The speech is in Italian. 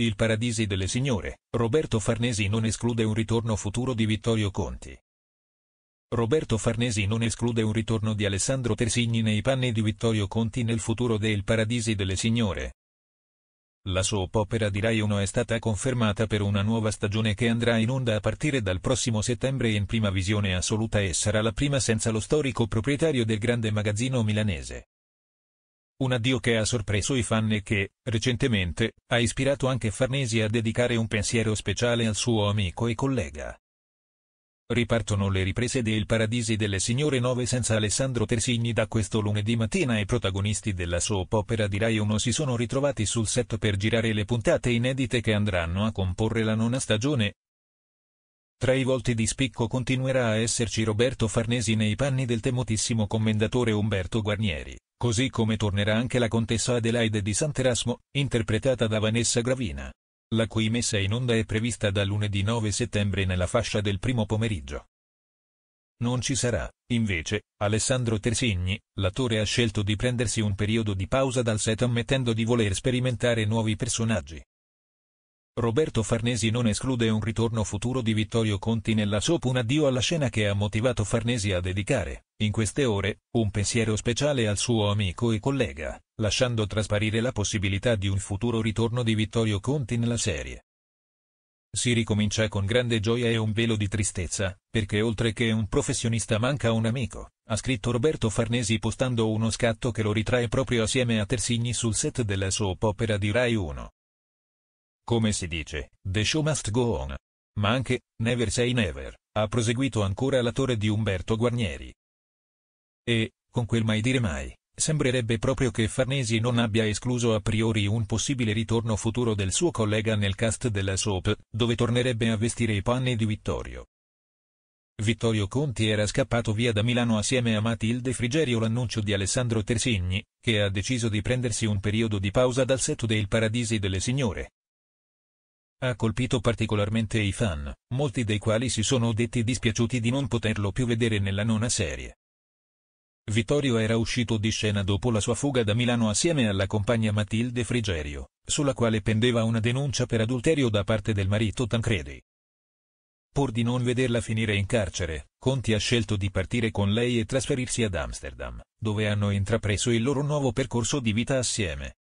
Il Paradisi delle Signore, Roberto Farnesi non esclude un ritorno futuro di Vittorio Conti. Roberto Farnesi non esclude un ritorno di Alessandro Tersigni nei panni di Vittorio Conti nel futuro de Il Paradisi delle Signore. La soap opera di Rai 1 è stata confermata per una nuova stagione che andrà in onda a partire dal prossimo settembre in prima visione assoluta e sarà la prima senza lo storico proprietario del grande magazzino milanese. Un addio che ha sorpreso i fan e che, recentemente, ha ispirato anche Farnesi a dedicare un pensiero speciale al suo amico e collega. Ripartono le riprese del Paradisi delle Signore 9 senza Alessandro Tersigni da questo lunedì mattina i protagonisti della soap opera di Rai 1 si sono ritrovati sul set per girare le puntate inedite che andranno a comporre la nona stagione, tra i volti di spicco continuerà a esserci Roberto Farnesi nei panni del temutissimo commendatore Umberto Guarnieri, così come tornerà anche la contessa Adelaide di Sant'Erasmo, interpretata da Vanessa Gravina. La cui messa in onda è prevista da lunedì 9 settembre nella fascia del primo pomeriggio. Non ci sarà, invece, Alessandro Tersigni, l'attore ha scelto di prendersi un periodo di pausa dal set ammettendo di voler sperimentare nuovi personaggi. Roberto Farnesi non esclude un ritorno futuro di Vittorio Conti nella soap un addio alla scena che ha motivato Farnesi a dedicare, in queste ore, un pensiero speciale al suo amico e collega, lasciando trasparire la possibilità di un futuro ritorno di Vittorio Conti nella serie. Si ricomincia con grande gioia e un velo di tristezza, perché oltre che un professionista manca un amico, ha scritto Roberto Farnesi postando uno scatto che lo ritrae proprio assieme a Tersigni sul set della soap opera di Rai 1 come si dice, The show must go on. Ma anche, Never say never, ha proseguito ancora l'attore di Umberto Guarnieri. E, con quel mai dire mai, sembrerebbe proprio che Farnesi non abbia escluso a priori un possibile ritorno futuro del suo collega nel cast della soap, dove tornerebbe a vestire i panni di Vittorio. Vittorio Conti era scappato via da Milano assieme a Matilde Frigerio l'annuncio di Alessandro Tersigni, che ha deciso di prendersi un periodo di pausa dal set del Paradisi delle Signore, ha colpito particolarmente i fan, molti dei quali si sono detti dispiaciuti di non poterlo più vedere nella nona serie. Vittorio era uscito di scena dopo la sua fuga da Milano assieme alla compagna Matilde Frigerio, sulla quale pendeva una denuncia per adulterio da parte del marito Tancredi. Pur di non vederla finire in carcere, Conti ha scelto di partire con lei e trasferirsi ad Amsterdam, dove hanno intrapreso il loro nuovo percorso di vita assieme.